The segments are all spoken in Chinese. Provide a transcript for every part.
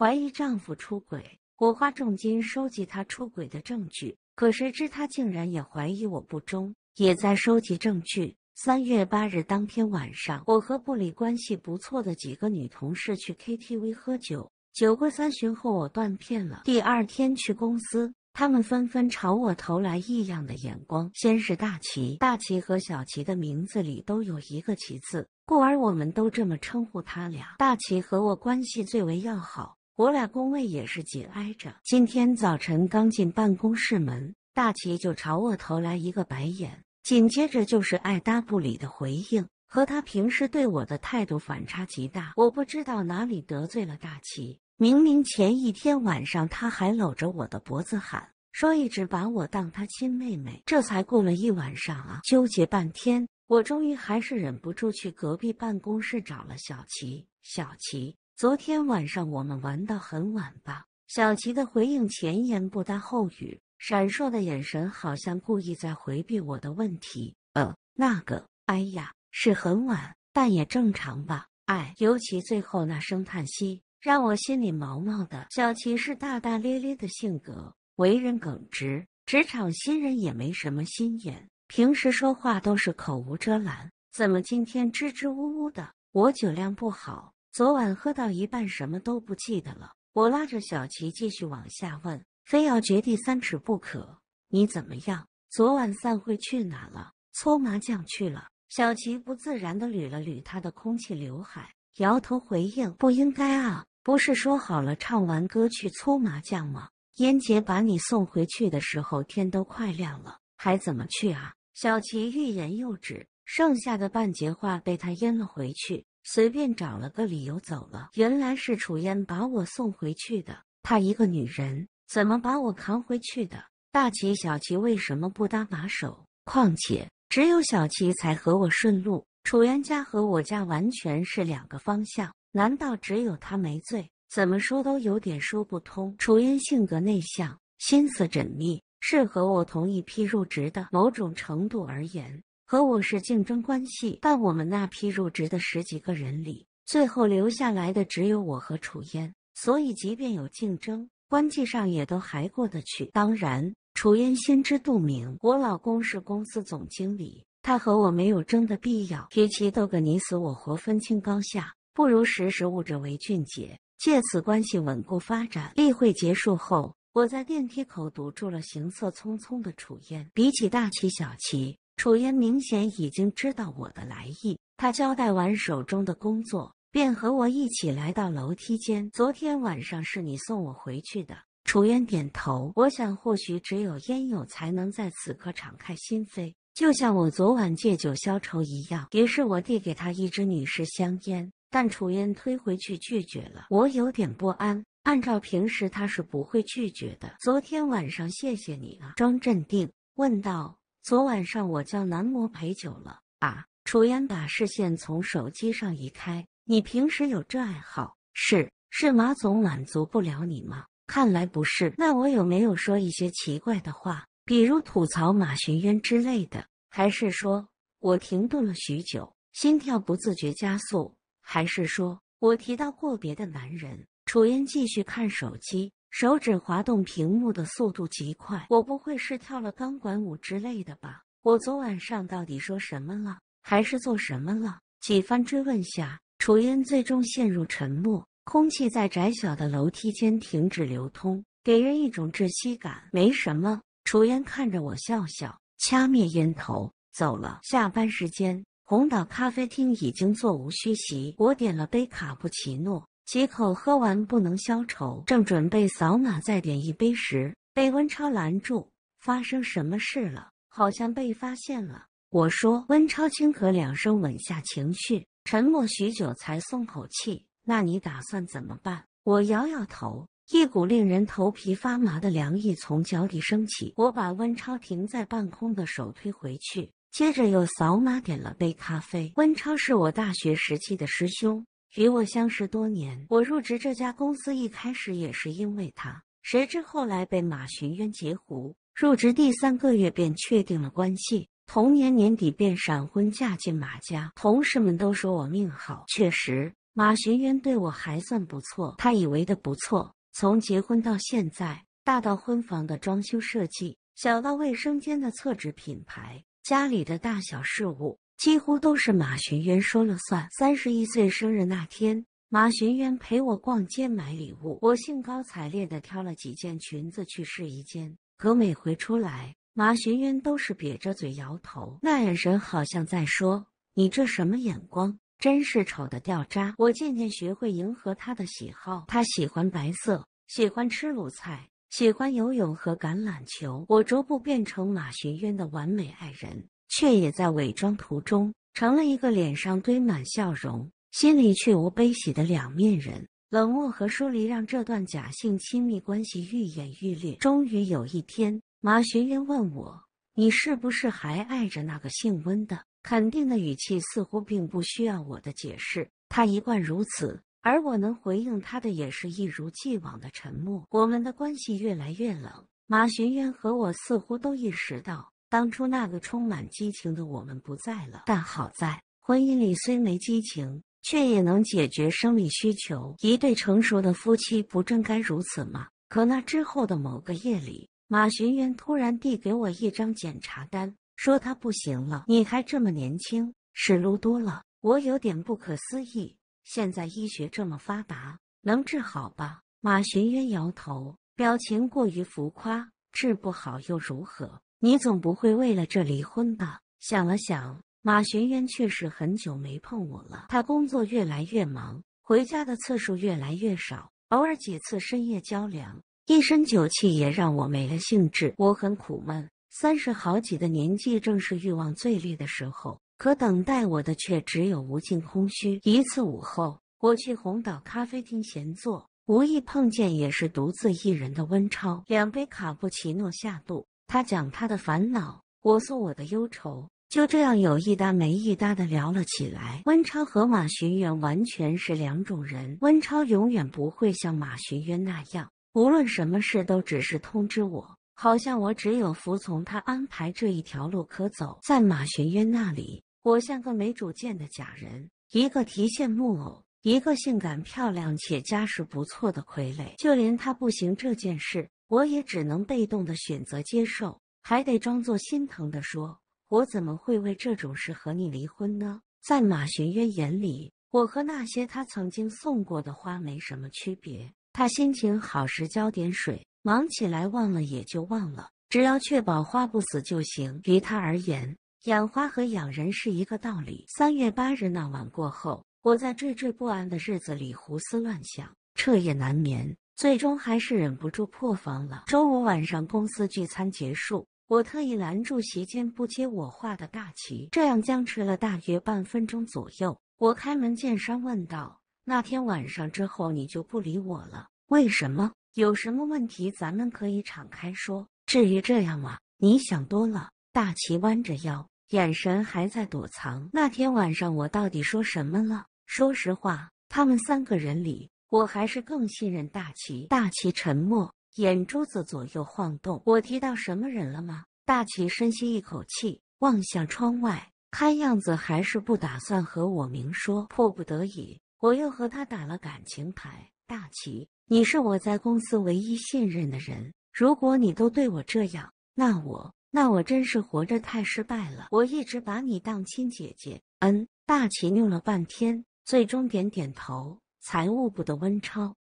怀疑丈夫出轨，我花重金收集他出轨的证据。可谁知他竟然也怀疑我不忠，也在收集证据。三月八日当天晚上，我和部里关系不错的几个女同事去 KTV 喝酒，酒过三巡后我断片了。第二天去公司，他们纷纷朝我投来异样的眼光。先是大齐，大齐和小齐的名字里都有一个“齐”字，故而我们都这么称呼他俩。大齐和我关系最为要好。我俩工位也是紧挨着。今天早晨刚进办公室门，大齐就朝我投来一个白眼，紧接着就是爱搭不理的回应，和他平时对我的态度反差极大。我不知道哪里得罪了大齐。明明前一天晚上他还搂着我的脖子喊，说一直把我当他亲妹妹。这才过了一晚上啊！纠结半天，我终于还是忍不住去隔壁办公室找了小齐。小齐。昨天晚上我们玩到很晚吧？小齐的回应前言不搭后语，闪烁的眼神好像故意在回避我的问题。呃，那个，哎呀，是很晚，但也正常吧？哎，尤其最后那声叹息，让我心里毛毛的。小琪是大大咧咧的性格，为人耿直，职场新人也没什么心眼，平时说话都是口无遮拦，怎么今天支支吾吾的？我酒量不好。昨晚喝到一半，什么都不记得了。我拉着小琪继续往下问，非要掘地三尺不可。你怎么样？昨晚散会去哪了？搓麻将去了。小琪不自然地捋了捋他的空气刘海，摇头回应：“不应该啊，不是说好了唱完歌去搓麻将吗？”燕姐把你送回去的时候，天都快亮了，还怎么去啊？小琪欲言又止，剩下的半截话被他咽了回去。随便找了个理由走了。原来是楚烟把我送回去的。她一个女人，怎么把我扛回去的？大齐小齐为什么不搭把手？况且只有小齐才和我顺路。楚烟家和我家完全是两个方向。难道只有他没醉？怎么说都有点说不通。楚烟性格内向，心思缜密，是和我同一批入职的。某种程度而言。和我是竞争关系，但我们那批入职的十几个人里，最后留下来的只有我和楚嫣。所以即便有竞争关系上也都还过得去。当然，楚嫣心知肚明，我老公是公司总经理，他和我没有争的必要，与其斗个你死我活，分清高下，不如识时务者为俊杰，借此关系稳固发展。例会结束后，我在电梯口堵住了行色匆匆的楚嫣。比起大齐、小齐。楚烟明显已经知道我的来意，他交代完手中的工作，便和我一起来到楼梯间。昨天晚上是你送我回去的。楚烟点头。我想，或许只有烟友才能在此刻敞开心扉，就像我昨晚借酒消愁一样。于是，我递给他一支女士香烟，但楚烟推回去拒绝了。我有点不安，按照平时他是不会拒绝的。昨天晚上谢谢你啊，装镇定问道。昨晚上我叫男模陪酒了啊！楚烟把视线从手机上移开。你平时有这爱好？是是马总满足不了你吗？看来不是。那我有没有说一些奇怪的话，比如吐槽马寻渊之类的？还是说我停顿了许久，心跳不自觉加速？还是说我提到过别的男人？楚烟继续看手机。手指滑动屏幕的速度极快，我不会是跳了钢管舞之类的吧？我昨晚上到底说什么了，还是做什么了？几番追问下，楚嫣最终陷入沉默，空气在窄小的楼梯间停止流通，给人一种窒息感。没什么，楚烟看着我笑笑，掐灭烟头，走了。下班时间，红岛咖啡厅已经座无虚席，我点了杯卡布奇诺。几口喝完不能消愁，正准备扫码再点一杯时，被温超拦住。发生什么事了？好像被发现了。我说，温超轻咳两声，稳下情绪，沉默许久才松口气。那你打算怎么办？我摇摇头，一股令人头皮发麻的凉意从脚底升起。我把温超停在半空的手推回去，接着又扫码点了杯咖啡。温超是我大学时期的师兄。与我相识多年，我入职这家公司一开始也是因为他。谁知后来被马寻渊截胡，入职第三个月便确定了关系，同年年底便闪婚嫁进马家。同事们都说我命好，确实，马寻渊对我还算不错。他以为的不错，从结婚到现在，大到婚房的装修设计，小到卫生间的厕纸品牌，家里的大小事务。几乎都是马寻渊说了算。三十一岁生日那天，马寻渊陪我逛街买礼物，我兴高采烈的挑了几件裙子去试衣间，可每回出来，马寻渊都是瘪着嘴摇头，那眼神好像在说：“你这什么眼光，真是丑的掉渣。”我渐渐学会迎合他的喜好，他喜欢白色，喜欢吃卤菜，喜欢游泳和橄榄球，我逐步变成马寻渊的完美爱人。却也在伪装途中成了一个脸上堆满笑容，心里却无悲喜的两面人。冷漠和疏离让这段假性亲密关系愈演愈烈。终于有一天，马学渊问我：“你是不是还爱着那个姓温的？”肯定的语气似乎并不需要我的解释，他一贯如此。而我能回应他的也是一如既往的沉默。我们的关系越来越冷。马学渊和我似乎都意识到。当初那个充满激情的我们不在了，但好在婚姻里虽没激情，却也能解决生理需求。一对成熟的夫妻不正该如此吗？可那之后的某个夜里，马寻渊突然递给我一张检查单，说他不行了。你还这么年轻，是撸多了。我有点不可思议。现在医学这么发达，能治好吧？马寻渊摇头，表情过于浮夸。治不好又如何？你总不会为了这离婚吧？想了想，马学渊确实很久没碰我了。他工作越来越忙，回家的次数越来越少，偶尔几次深夜交凉，一身酒气也让我没了兴致。我很苦闷，三十好几的年纪，正是欲望最烈的时候，可等待我的却只有无尽空虚。一次午后，我去红岛咖啡厅闲坐，无意碰见也是独自一人的温超，两杯卡布奇诺下肚。他讲他的烦恼，我诉我的忧愁，就这样有一搭没一搭的聊了起来。温超和马寻渊完全是两种人。温超永远不会像马寻渊那样，无论什么事都只是通知我，好像我只有服从他安排这一条路可走。在马寻渊那里，我像个没主见的假人，一个提线木偶，一个性感漂亮且家世不错的傀儡。就连他不行这件事。我也只能被动的选择接受，还得装作心疼地说：“我怎么会为这种事和你离婚呢？”在马寻渊眼里，我和那些他曾经送过的花没什么区别。他心情好时浇点水，忙起来忘了也就忘了，只要确保花不死就行。于他而言，养花和养人是一个道理。三月八日那晚过后，我在惴惴不安的日子里胡思乱想，彻夜难眠。最终还是忍不住破防了。周五晚上公司聚餐结束，我特意拦住席间不接我话的大齐，这样僵持了大约半分钟左右，我开门见山问道：“那天晚上之后你就不理我了，为什么？有什么问题咱们可以敞开说。至于这样吗？你想多了。”大齐弯着腰，眼神还在躲藏。那天晚上我到底说什么了？说实话，他们三个人里。我还是更信任大齐。大齐沉默，眼珠子左右晃动。我提到什么人了吗？大齐深吸一口气，望向窗外，看样子还是不打算和我明说。迫不得已，我又和他打了感情牌。大齐，你是我在公司唯一信任的人。如果你都对我这样，那我，那我真是活着太失败了。我一直把你当亲姐姐。嗯。大齐拗了半天，最终点点头。财务部的温超，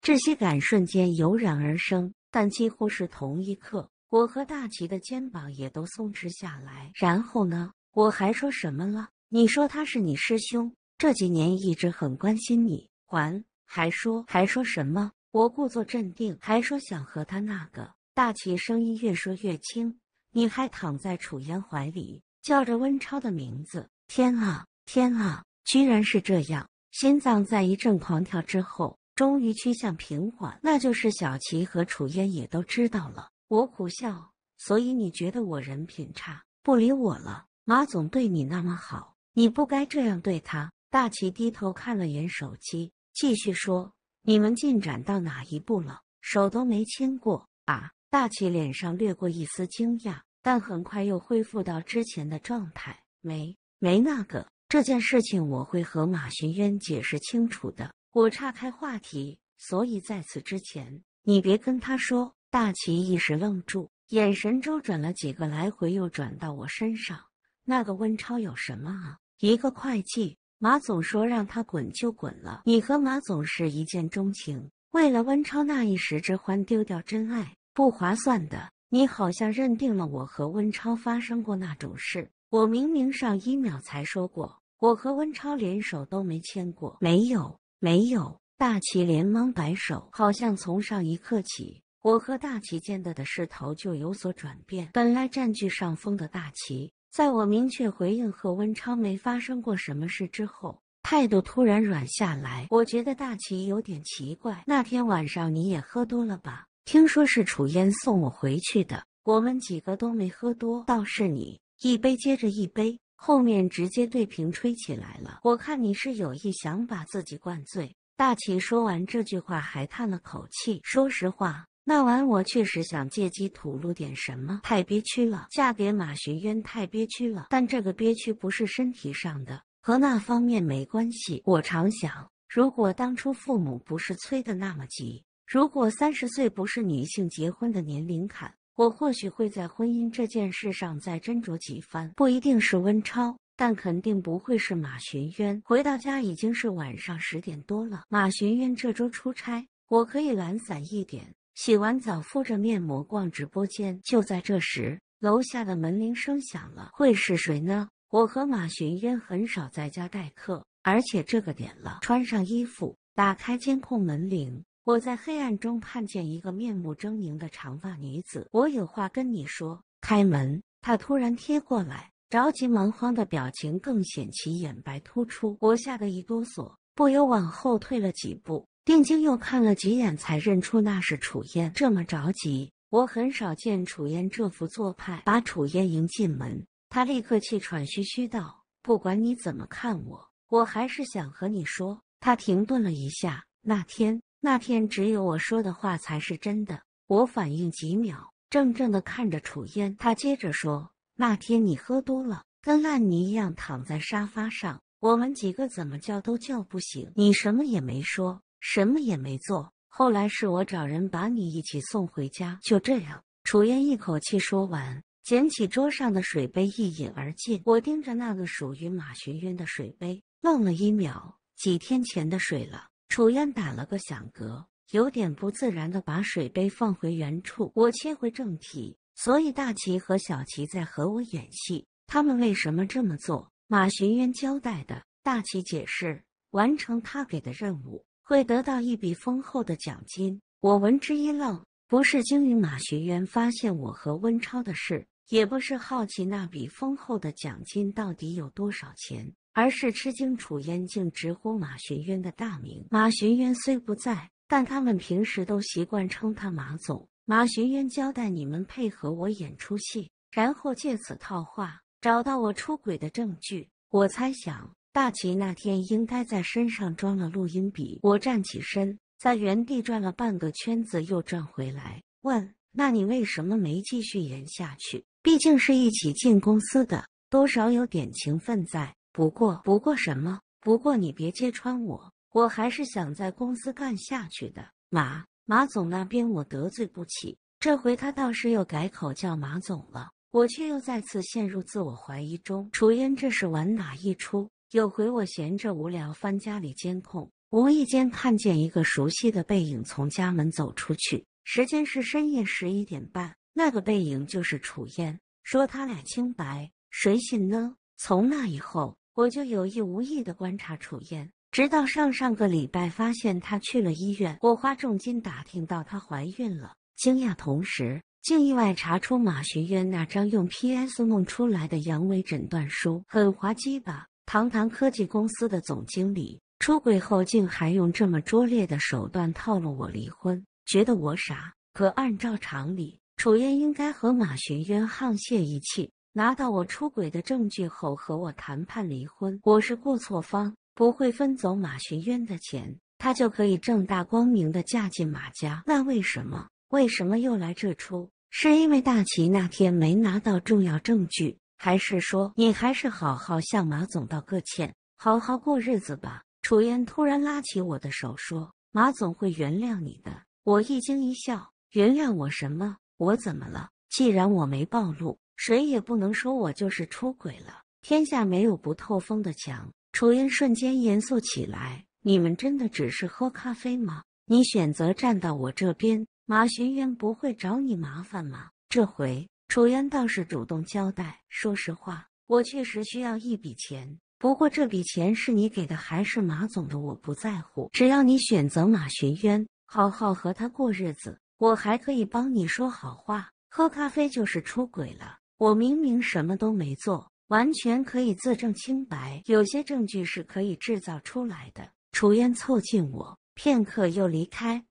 这些感瞬间油然而生，但几乎是同一刻，我和大齐的肩膀也都松弛下来。然后呢？我还说什么了？你说他是你师兄，这几年一直很关心你，还还说还说什么？我故作镇定，还说想和他那个大齐，声音越说越轻。你还躺在楚烟怀里。叫着温超的名字，天啊，天啊，居然是这样！心脏在一阵狂跳之后，终于趋向平缓。那就是小齐和楚嫣也都知道了。我苦笑，所以你觉得我人品差，不理我了？马总对你那么好，你不该这样对他。大齐低头看了眼手机，继续说：“你们进展到哪一步了？手都没牵过啊！”大齐脸上掠过一丝惊讶。但很快又恢复到之前的状态，没没那个这件事情，我会和马学渊解释清楚的。我岔开话题，所以在此之前，你别跟他说。大齐一时愣住，眼神周转了几个来回，又转到我身上。那个温超有什么啊？一个会计，马总说让他滚就滚了。你和马总是一见钟情，为了温超那一时之欢丢掉真爱，不划算的。你好像认定了我和温超发生过那种事。我明明上一秒才说过，我和温超连手都没牵过。没有，没有。大齐连忙摆手，好像从上一刻起，我和大齐间的的势头就有所转变。本来占据上风的大齐，在我明确回应和温超没发生过什么事之后，态度突然软下来。我觉得大齐有点奇怪。那天晚上你也喝多了吧？听说是楚烟送我回去的，我们几个都没喝多，倒是你，一杯接着一杯，后面直接对瓶吹起来了。我看你是有意想把自己灌醉。大齐说完这句话，还叹了口气。说实话，那晚我确实想借机吐露点什么，太憋屈了，嫁给马学渊太憋屈了。但这个憋屈不是身体上的，和那方面没关系。我常想，如果当初父母不是催的那么急。如果三十岁不是女性结婚的年龄坎，我或许会在婚姻这件事上再斟酌几番。不一定是温超，但肯定不会是马寻渊。回到家已经是晚上十点多了。马寻渊这周出差，我可以懒散一点。洗完澡，敷着面膜逛直播间。就在这时，楼下的门铃声响了。会是谁呢？我和马寻渊很少在家待客，而且这个点了。穿上衣服，打开监控门铃。我在黑暗中看见一个面目狰狞的长发女子，我有话跟你说。开门！她突然贴过来，着急忙慌的表情更显其眼白突出。我吓得一哆嗦，不由往后退了几步，定睛又看了几眼，才认出那是楚燕。这么着急，我很少见楚燕这副做派。把楚燕迎进门，她立刻气喘吁吁道：“不管你怎么看我，我还是想和你说。”她停顿了一下，那天。那天只有我说的话才是真的。我反应几秒，怔怔的看着楚烟。他接着说：“那天你喝多了，跟烂泥一样躺在沙发上，我们几个怎么叫都叫不醒。你什么也没说，什么也没做。后来是我找人把你一起送回家。就这样。”楚烟一口气说完，捡起桌上的水杯一饮而尽。我盯着那个属于马寻渊的水杯，愣了一秒。几天前的水了。楚燕打了个响嗝，有点不自然的把水杯放回原处。我切回正题，所以大齐和小齐在和我演戏。他们为什么这么做？马学渊交代的。大齐解释，完成他给的任务，会得到一笔丰厚的奖金。我闻之一愣，不是经营马学渊发现我和温超的事，也不是好奇那笔丰厚的奖金到底有多少钱。而是吃惊，楚燕竟直呼马寻渊的大名。马寻渊虽不在，但他们平时都习惯称他马总。马寻渊交代你们配合我演出戏，然后借此套话，找到我出轨的证据。我猜想，大齐那天应该在身上装了录音笔。我站起身，在原地转了半个圈子，又转回来，问：“那你为什么没继续演下去？毕竟是一起进公司的，多少有点情分在。”不过，不过什么？不过你别揭穿我，我还是想在公司干下去的。马马总那边我得罪不起，这回他倒是又改口叫马总了，我却又再次陷入自我怀疑中。楚嫣这是玩哪一出？有回我闲着无聊翻家里监控，无意间看见一个熟悉的背影从家门走出去，时间是深夜十一点半，那个背影就是楚嫣。说他俩清白，谁信呢？从那以后。我就有意无意的观察楚燕，直到上上个礼拜发现她去了医院。我花重金打听到她怀孕了，惊讶同时，竟意外查出马学渊那张用 PS 弄出来的阳痿诊断书，很滑稽吧？堂堂科技公司的总经理出轨后，竟还用这么拙劣的手段套路我离婚，觉得我傻。可按照常理，楚燕应该和马学渊沆瀣一气。拿到我出轨的证据后，和我谈判离婚。我是过错方，不会分走马寻渊的钱，他就可以正大光明的嫁进马家。那为什么？为什么又来这出？是因为大齐那天没拿到重要证据，还是说你还是好好向马总道个歉，好好过日子吧？楚嫣突然拉起我的手说：“马总会原谅你的。”我一惊一笑：“原谅我什么？我怎么了？既然我没暴露。”谁也不能说我就是出轨了。天下没有不透风的墙。楚渊瞬间严肃起来：“你们真的只是喝咖啡吗？你选择站到我这边，马学渊不会找你麻烦吗？”这回楚渊倒是主动交代：“说实话，我确实需要一笔钱。不过这笔钱是你给的还是马总的，我不在乎。只要你选择马学渊，好好和他过日子，我还可以帮你说好话。喝咖啡就是出轨了。”我明明什么都没做，完全可以自证清白。有些证据是可以制造出来的。楚嫣凑近我，片刻又离开。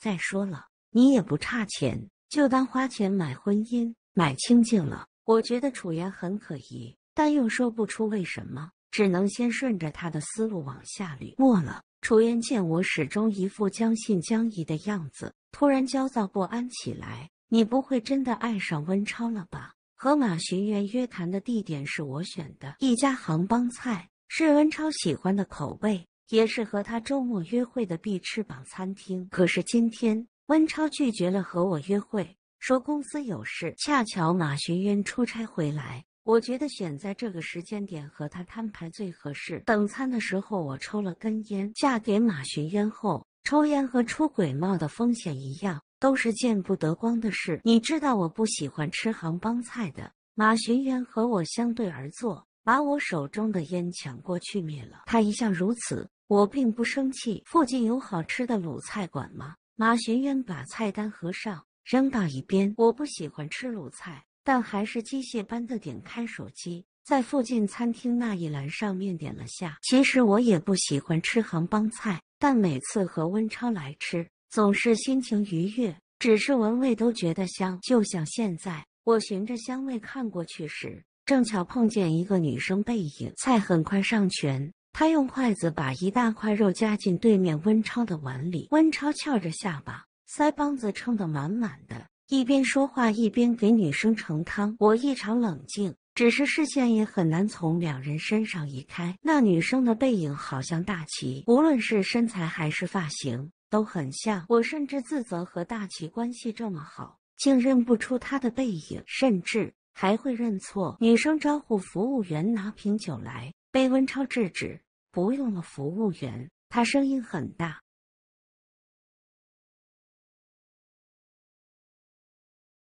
再说了，你也不差钱，就当花钱买婚姻，买清净了。我觉得楚言很可疑，但又说不出为什么，只能先顺着他的思路往下捋。末了。楚言见我始终一副将信将疑的样子，突然焦躁不安起来。你不会真的爱上温超了吧？和马寻渊约谈的地点是我选的一家杭帮菜，是温超喜欢的口味，也是和他周末约会的“必翅膀”餐厅。可是今天温超拒绝了和我约会，说公司有事。恰巧马寻渊出差回来，我觉得选在这个时间点和他摊牌最合适。等餐的时候，我抽了根烟。嫁给马寻渊后，抽烟和出轨冒的风险一样。都是见不得光的事。你知道我不喜欢吃杭帮菜的。马寻渊和我相对而坐，把我手中的烟抢过去灭了。他一向如此，我并不生气。附近有好吃的鲁菜馆吗？马寻渊把菜单合上，扔到一边。我不喜欢吃鲁菜，但还是机械般的点开手机，在附近餐厅那一栏上面点了下。其实我也不喜欢吃杭帮菜，但每次和温超来吃。总是心情愉悦，只是闻味都觉得香。就像现在，我循着香味看过去时，正巧碰见一个女生背影。菜很快上全，她用筷子把一大块肉夹进对面温超的碗里。温超翘着下巴，腮帮子撑得满满的，一边说话一边给女生盛汤。我异常冷静，只是视线也很难从两人身上移开。那女生的背影好像大齐，无论是身材还是发型。都很像我，甚至自责和大齐关系这么好，竟认不出他的背影，甚至还会认错。女生招呼服务员拿瓶酒来，被温超制止，不用了。服务员，他声音很大，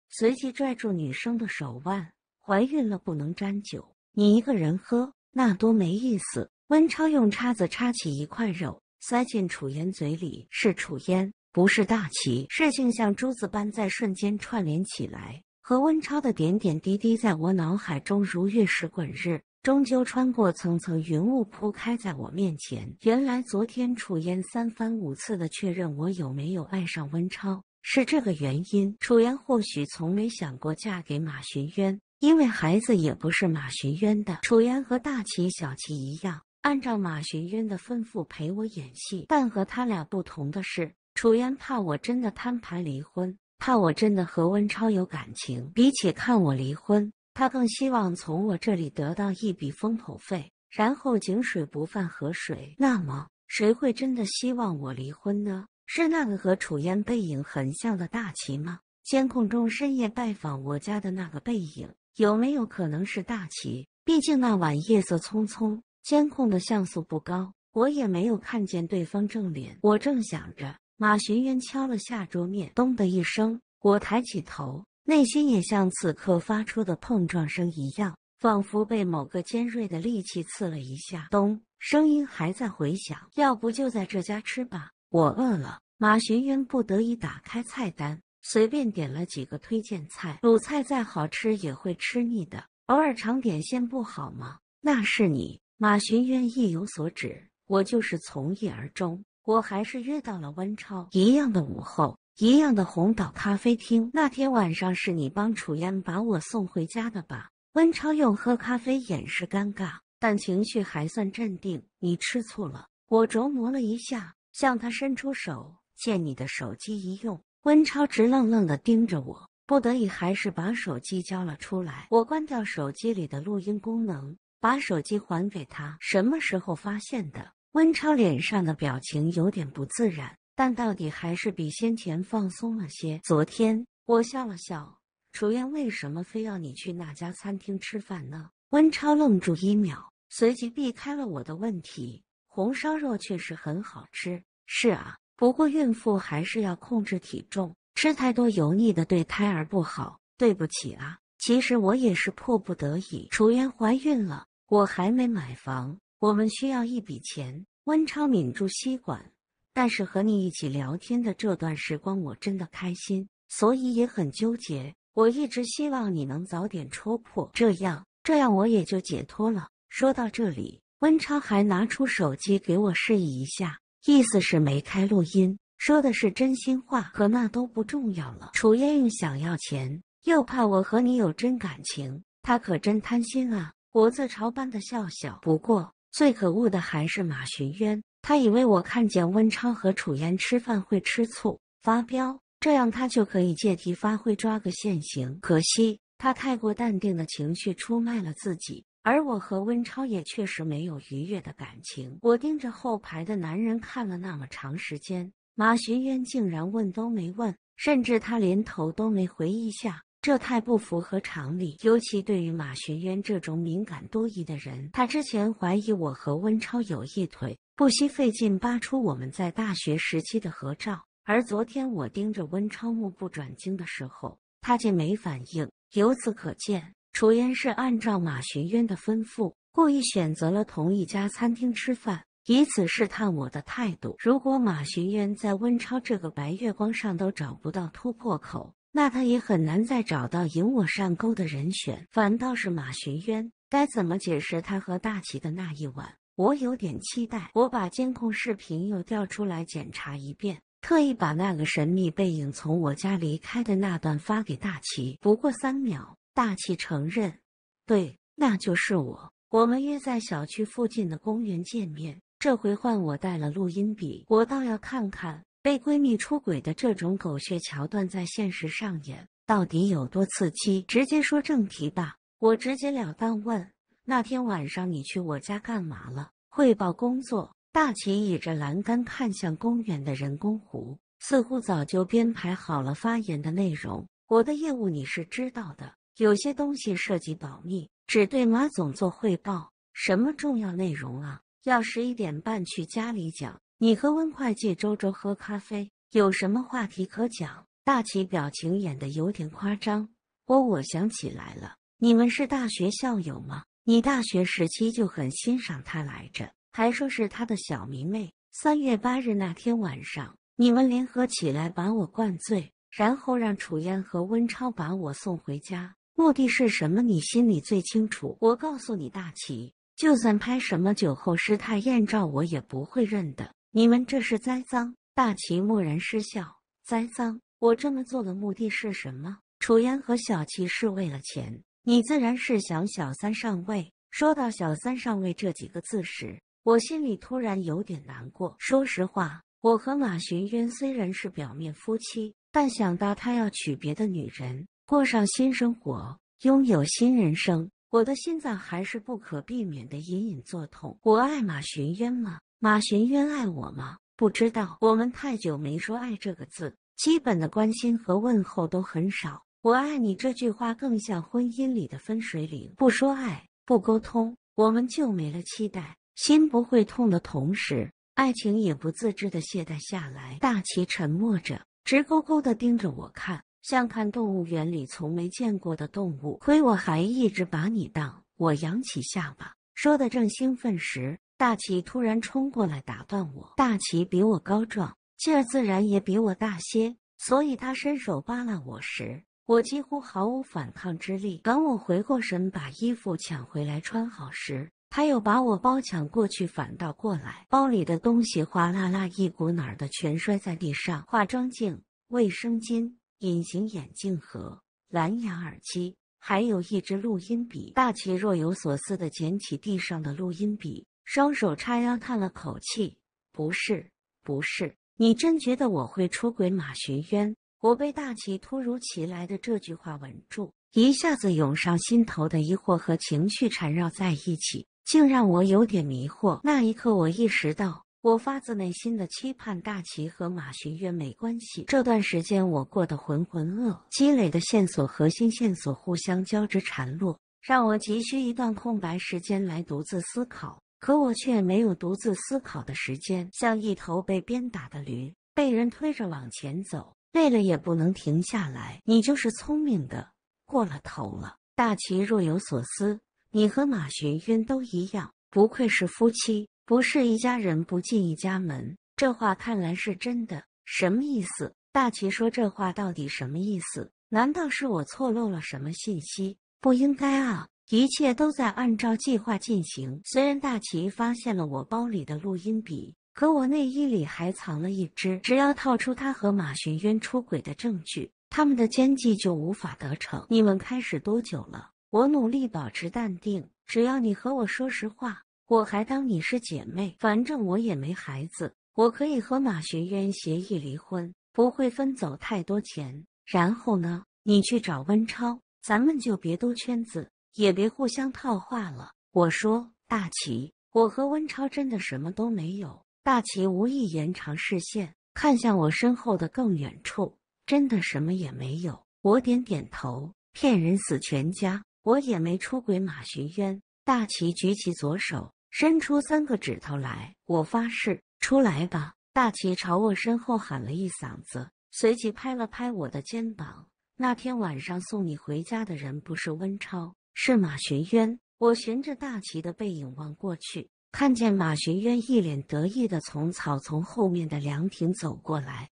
随即拽住女生的手腕。怀孕了不能沾酒，你一个人喝那多没意思。温超用叉子叉起一块肉。塞进楚烟嘴里是楚烟，不是大齐。事情像珠子般在瞬间串联起来，和温超的点点滴滴在我脑海中如月石滚日，终究穿过层层云雾铺开在我面前。原来昨天楚烟三番五次的确认我有没有爱上温超，是这个原因。楚烟或许从没想过嫁给马寻渊，因为孩子也不是马寻渊的。楚烟和大齐、小齐一样。按照马寻渊的吩咐陪我演戏，但和他俩不同的是，楚渊怕我真的摊牌离婚，怕我真的和温超有感情。比起看我离婚，他更希望从我这里得到一笔封口费，然后井水不犯河水。那么，谁会真的希望我离婚呢？是那个和楚渊背影很像的大齐吗？监控中深夜拜访我家的那个背影，有没有可能是大齐？毕竟那晚夜色匆匆。监控的像素不高，我也没有看见对方正脸。我正想着，马寻渊敲了下桌面，咚的一声。我抬起头，内心也像此刻发出的碰撞声一样，仿佛被某个尖锐的利器刺了一下。咚，声音还在回响。要不就在这家吃吧，我饿了。马寻渊不得已打开菜单，随便点了几个推荐菜。卤菜再好吃也会吃腻的，偶尔尝点鲜不好吗？那是你。马寻渊意有所指，我就是从一而终。我还是约到了温超，一样的午后，一样的红岛咖啡厅。那天晚上是你帮楚烟把我送回家的吧？温超用喝咖啡掩饰尴尬，但情绪还算镇定。你吃醋了？我琢磨了一下，向他伸出手，借你的手机一用。温超直愣愣的盯着我，不得已还是把手机交了出来。我关掉手机里的录音功能。把手机还给他。什么时候发现的？温超脸上的表情有点不自然，但到底还是比先前放松了些。昨天我笑了笑。楚燕为什么非要你去那家餐厅吃饭呢？温超愣住一秒，随即避开了我的问题。红烧肉确实很好吃。是啊，不过孕妇还是要控制体重，吃太多油腻的对胎儿不好。对不起啊，其实我也是迫不得已。楚渊怀孕了。我还没买房，我们需要一笔钱。温超抿住吸管，但是和你一起聊天的这段时光，我真的开心，所以也很纠结。我一直希望你能早点戳破，这样这样我也就解脱了。说到这里，温超还拿出手机给我示意一下，意思是没开录音，说的是真心话。可那都不重要了。楚燕想要钱，又怕我和你有真感情，他可真贪心啊。我自嘲般的笑笑，不过最可恶的还是马寻渊，他以为我看见温超和楚嫣吃饭会吃醋发飙，这样他就可以借题发挥抓个现行。可惜他太过淡定的情绪出卖了自己，而我和温超也确实没有愉悦的感情。我盯着后排的男人看了那么长时间，马寻渊竟然问都没问，甚至他连头都没回一下。这太不符合常理，尤其对于马学渊这种敏感多疑的人，他之前怀疑我和温超有一腿，不惜费劲扒出我们在大学时期的合照。而昨天我盯着温超目不转睛的时候，他竟没反应。由此可见，楚嫣是按照马学渊的吩咐，故意选择了同一家餐厅吃饭，以此试探我的态度。如果马学渊在温超这个白月光上都找不到突破口，那他也很难再找到引我上钩的人选，反倒是马寻渊该怎么解释他和大齐的那一晚？我有点期待。我把监控视频又调出来检查一遍，特意把那个神秘背影从我家离开的那段发给大齐。不过三秒，大齐承认，对，那就是我。我们约在小区附近的公园见面。这回换我带了录音笔，我倒要看看。被闺蜜出轨的这种狗血桥段在现实上演，到底有多刺激？直接说正题吧，我直截了当问：“那天晚上你去我家干嘛了？”汇报工作。大齐倚着栏杆看向公园的人工湖，似乎早就编排好了发言的内容。我的业务你是知道的，有些东西涉及保密，只对马总做汇报。什么重要内容啊？要十一点半去家里讲。你和温会计、周周喝咖啡有什么话题可讲？大齐表情演得有点夸张。我我想起来了，你们是大学校友吗？你大学时期就很欣赏他来着，还说是他的小迷妹。三月八日那天晚上，你们联合起来把我灌醉，然后让楚燕和温超把我送回家。目的是什么？你心里最清楚。我告诉你，大齐，就算拍什么酒后失态艳照，我也不会认的。你们这是栽赃！大齐蓦然失笑，栽赃！我这么做的目的是什么？楚烟和小齐是为了钱，你自然是想小三上位。说到“小三上位”这几个字时，我心里突然有点难过。说实话，我和马寻渊虽然是表面夫妻，但想到他要娶别的女人，过上新生活，拥有新人生，我的心脏还是不可避免的隐隐作痛。我爱马寻渊吗？马寻渊爱我吗？不知道，我们太久没说爱这个字，基本的关心和问候都很少。我爱你这句话更像婚姻里的分水岭，不说爱，不沟通，我们就没了期待。心不会痛的同时，爱情也不自知的懈怠下来。大齐沉默着，直勾勾的盯着我看，像看动物园里从没见过的动物。亏我还一直把你当我扬起下巴，说的正兴奋时。大齐突然冲过来打断我。大齐比我高壮，劲儿自然也比我大些，所以他伸手扒拉我时，我几乎毫无反抗之力。等我回过神，把衣服抢回来穿好时，他又把我包抢过去，反倒过来，包里的东西哗啦啦一股脑儿的全摔在地上：化妆镜、卫生巾、隐形眼镜盒、蓝牙耳机，还有一支录音笔。大齐若有所思的捡起地上的录音笔。双手叉腰，叹了口气：“不是，不是，你真觉得我会出轨？”马寻渊，我被大齐突如其来的这句话稳住，一下子涌上心头的疑惑和情绪缠绕在一起，竟让我有点迷惑。那一刻，我意识到，我发自内心的期盼大齐和马寻渊没关系。这段时间我过得浑浑噩，积累的线索和新线索互相交织缠络，让我急需一段空白时间来独自思考。可我却没有独自思考的时间，像一头被鞭打的驴，被人推着往前走，累了也不能停下来。你就是聪明的过了头了。大齐若有所思：“你和马寻渊都一样，不愧是夫妻，不是一家人不进一家门。”这话看来是真的。什么意思？大齐说：“这话到底什么意思？难道是我错漏了什么信息？不应该啊。”一切都在按照计划进行。虽然大齐发现了我包里的录音笔，可我内衣里还藏了一只。只要套出他和马寻渊出轨的证据，他们的奸计就无法得逞。你们开始多久了？我努力保持淡定。只要你和我说实话，我还当你是姐妹。反正我也没孩子，我可以和马寻渊协议离婚，不会分走太多钱。然后呢？你去找温超，咱们就别兜圈子。也别互相套话了。我说：“大齐，我和温超真的什么都没有。”大齐无意延长视线，看向我身后的更远处，真的什么也没有。我点点头，骗人死全家，我也没出轨马寻渊。大齐举起左手，伸出三个指头来，我发誓。出来吧！大齐朝我身后喊了一嗓子，随即拍了拍我的肩膀。那天晚上送你回家的人不是温超。是马学渊。我循着大旗的背影望过去，看见马学渊一脸得意的从草丛后面的凉亭走过来。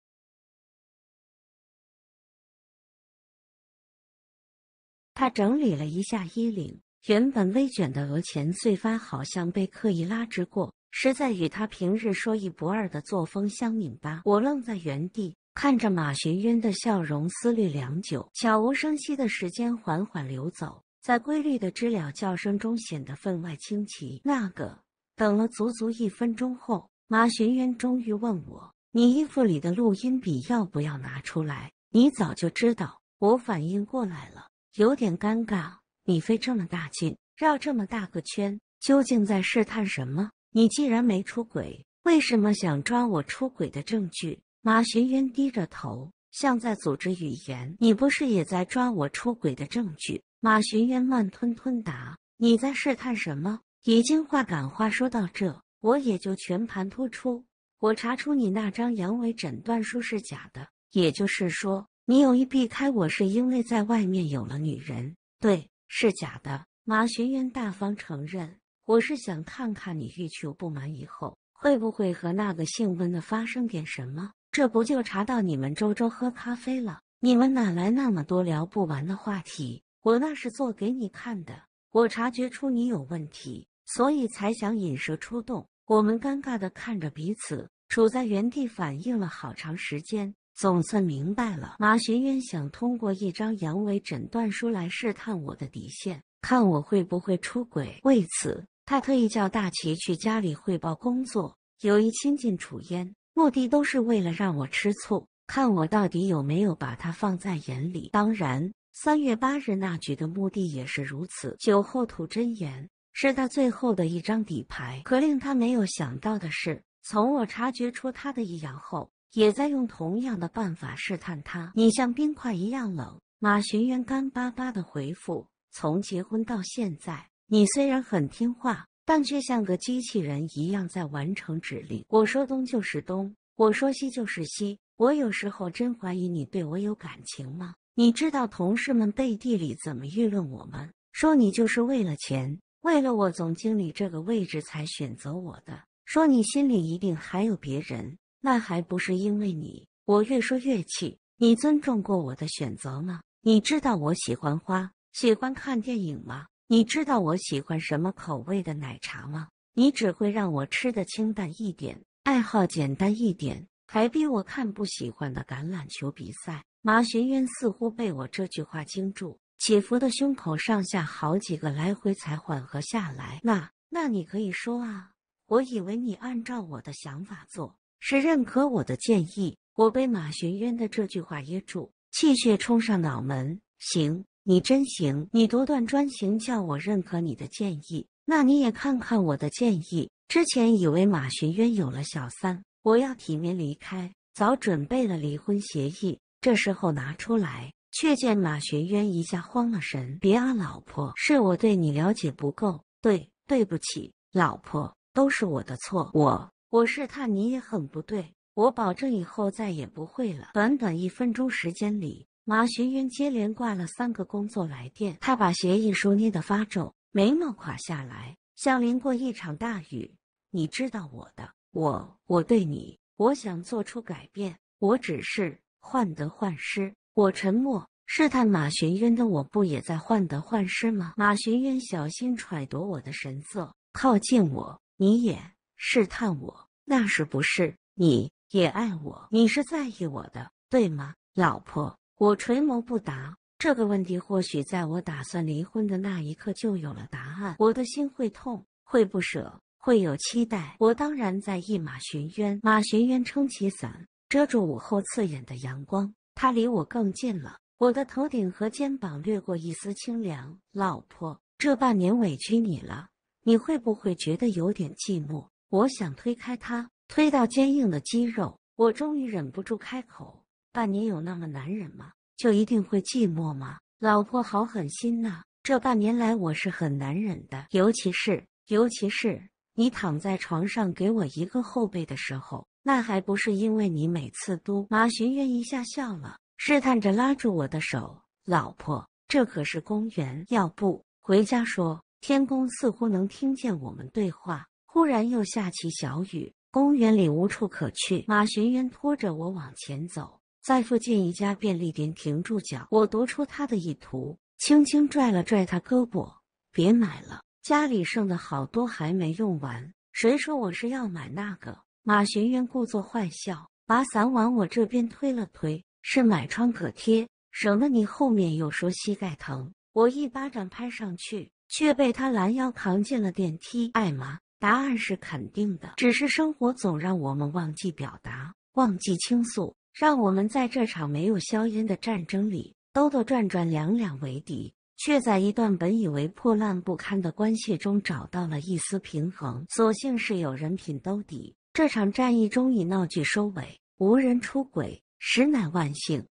他整理了一下衣领，原本微卷的额前碎发好像被刻意拉直过，实在与他平日说一不二的作风相拧巴。我愣在原地，看着马学渊的笑容，思虑良久。悄无声息的时间缓缓流走。在规律的知了叫声中显得分外清奇。那个等了足足一分钟后，马寻渊终于问我：“你衣服里的录音笔要不要拿出来？”你早就知道，我反应过来了，有点尴尬。你费这么大劲，绕这么大个圈，究竟在试探什么？你既然没出轨，为什么想抓我出轨的证据？马寻渊低着头，像在组织语言：“你不是也在抓我出轨的证据？”马寻渊慢吞吞答：“你在试探什么？已经话赶话，说到这，我也就全盘托出。我查出你那张阳痿诊断书是假的，也就是说，你有意避开我是因为在外面有了女人。对，是假的。”马寻渊大方承认：“我是想看看你欲求不满以后会不会和那个姓温的发生点什么。这不就查到你们周周喝咖啡了？你们哪来那么多聊不完的话题？”我那是做给你看的，我察觉出你有问题，所以才想引蛇出洞。我们尴尬的看着彼此，处在原地反应了好长时间，总算明白了。马学渊想通过一张阳痿诊断书来试探我的底线，看我会不会出轨。为此，他特意叫大齐去家里汇报工作，有意亲近楚嫣，目的都是为了让我吃醋，看我到底有没有把他放在眼里。当然。三月八日那局的目的也是如此。酒后吐真言是他最后的一张底牌。可令他没有想到的是，从我察觉出他的异样后，也在用同样的办法试探他。你像冰块一样冷。马寻渊干巴巴的回复：“从结婚到现在，你虽然很听话，但却像个机器人一样在完成指令。我说东就是东，我说西就是西。我有时候真怀疑你对我有感情吗？”你知道同事们背地里怎么议论我吗？说你就是为了钱，为了我总经理这个位置才选择我的。说你心里一定还有别人，那还不是因为你？我越说越气。你尊重过我的选择吗？你知道我喜欢花，喜欢看电影吗？你知道我喜欢什么口味的奶茶吗？你只会让我吃的清淡一点，爱好简单一点。还逼我看不喜欢的橄榄球比赛。马寻渊似乎被我这句话惊住，起伏的胸口上下好几个来回才缓和下来。那……那你可以说啊？我以为你按照我的想法做，是认可我的建议。我被马寻渊的这句话噎住，气血冲上脑门。行，你真行，你独断专行，叫我认可你的建议。那你也看看我的建议。之前以为马寻渊有了小三。我要体面离开，早准备了离婚协议，这时候拿出来，却见马学渊一下慌了神。别啊，老婆，是我对你了解不够，对，对不起，老婆，都是我的错。我，我是他，你也很不对，我保证以后再也不会了。短短一分钟时间里，马学渊接连挂了三个工作来电，他把协议书捏得发皱，眉毛垮下来，像淋过一场大雨。你知道我的。我，我对你，我想做出改变。我只是患得患失。我沉默，试探马学渊的，我不也在患得患失吗？马学渊小心揣度我的神色，靠近我。你也试探我，那是不是你也爱我？你是在意我的，对吗，老婆？我垂眸不答。这个问题或许在我打算离婚的那一刻就有了答案。我的心会痛，会不舍。会有期待，我当然在一马寻渊。马寻渊撑起伞，遮住午后刺眼的阳光。他离我更近了，我的头顶和肩膀掠过一丝清凉。老婆，这半年委屈你了，你会不会觉得有点寂寞？我想推开他，推到坚硬的肌肉。我终于忍不住开口：半年有那么难忍吗？就一定会寂寞吗？老婆，好狠心呐！这半年来我是很难忍的，尤其是，尤其是。你躺在床上给我一个后背的时候，那还不是因为你每次都……马寻渊一下笑了，试探着拉住我的手，老婆，这可是公园，要不回家说？天公似乎能听见我们对话。忽然又下起小雨，公园里无处可去，马寻渊拖着我往前走，在附近一家便利店停住脚，我读出他的意图，轻轻拽了拽他胳膊，别买了。家里剩的好多还没用完，谁说我是要买那个？马学渊故作坏笑，把伞往我这边推了推，是买创可贴，省得你后面又说膝盖疼。我一巴掌拍上去，却被他拦腰扛进了电梯，爱吗？答案是肯定的，只是生活总让我们忘记表达，忘记倾诉，让我们在这场没有硝烟的战争里兜兜转转，两两为敌。却在一段本以为破烂不堪的关系中找到了一丝平衡。所幸是有人品兜底，这场战役终以闹剧收尾，无人出轨，实乃万幸。